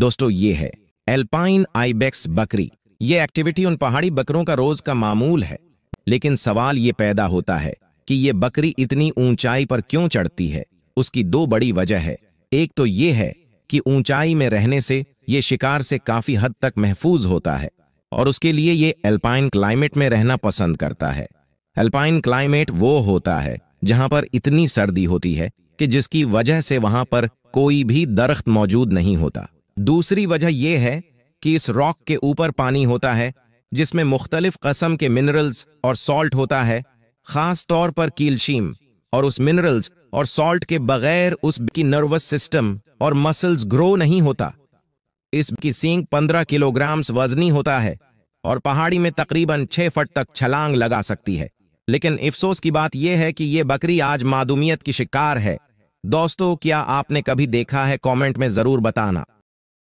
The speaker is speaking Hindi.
दोस्तों ये है एल्पाइन आईबेक्स बकरी ये एक्टिविटी उन पहाड़ी बकरों का रोज का मामूल है लेकिन सवाल ये पैदा होता है कि ये बकरी इतनी ऊंचाई पर क्यों चढ़ती है उसकी दो बड़ी वजह है एक तो ये है कि ऊंचाई में रहने से ये शिकार से काफी हद तक महफूज होता है और उसके लिए ये एल्पाइन क्लाइमेट में रहना पसंद करता है एल्पाइन क्लाइमेट वो होता है जहां पर इतनी सर्दी होती है कि जिसकी वजह से वहां पर कोई भी दरख्त मौजूद नहीं होता दूसरी वजह यह है कि इस रॉक के ऊपर पानी होता है जिसमें मुख्तलिफ कस्म के मिनरल्स और सॉल्ट होता है खास तौर पर कीलशीम और उस मिनरल्स और सॉल्ट के बगैर उस की नर्वस सिस्टम और मसल्स ग्रो नहीं होता इस की सींग 15 किलोग्राम्स वजनी होता है और पहाड़ी में तकरीबन 6 फट तक छलांग लगा सकती है लेकिन अफसोस की बात यह है कि यह बकरी आज मादुमियत की शिकार है दोस्तों क्या आपने कभी देखा है कमेंट में ज़रूर बताना